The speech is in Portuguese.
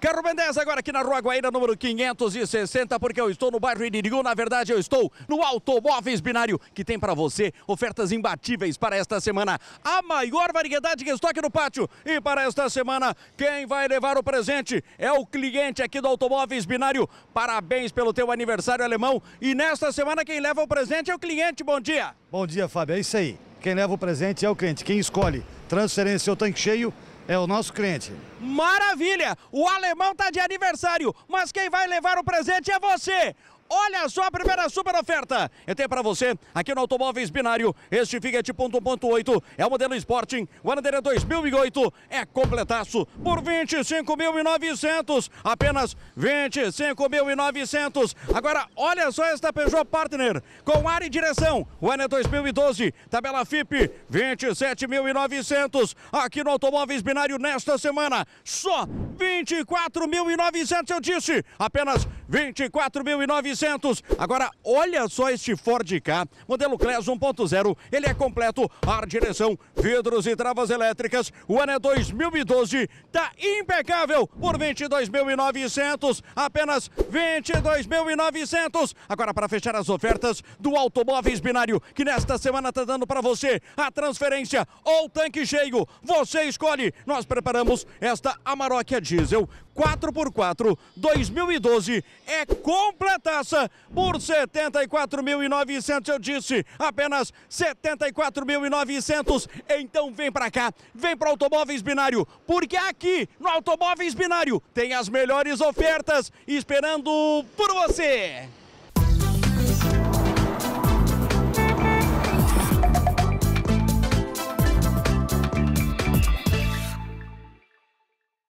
Carro Mendes agora aqui na Rua Guaíra, número 560, porque eu estou no bairro Iririú, na verdade eu estou no Automóveis Binário, que tem para você ofertas imbatíveis para esta semana. A maior variedade de estoque no pátio. E para esta semana, quem vai levar o presente é o cliente aqui do Automóveis Binário. Parabéns pelo teu aniversário alemão. E nesta semana quem leva o presente é o cliente. Bom dia. Bom dia, Fábio. É isso aí. Quem leva o presente é o cliente. Quem escolhe transferência ou tanque cheio é o nosso cliente. Maravilha! O alemão tá de aniversário, mas quem vai levar o presente é você! Olha só a primeira super oferta. Eu tenho para você aqui no Automóveis Binário. Este Fiat 1.8 é o modelo Sporting. O ano dele é 2008. É completaço por 25.900. Apenas 25.900. Agora, olha só esta Peugeot Partner com ar e direção. O ano é 2012. Tabela FIP 27.900. Aqui no Automóveis Binário nesta semana. Só 24.900 eu disse. Apenas 24.900. Agora, olha só este Ford K, modelo Class 1.0. Ele é completo, ar, direção, vidros e travas elétricas. O ano é 2012, tá impecável por 22.900, apenas 22.900. Agora, para fechar as ofertas do Automóveis Binário, que nesta semana tá dando para você a transferência ou tanque cheio. Você escolhe. Nós preparamos esta Amarok a diesel 4x4 2012 é completaça por 74.900. Eu disse apenas 74.900. Então vem para cá, vem para Automóveis Binário, porque aqui no Automóveis Binário tem as melhores ofertas esperando por você.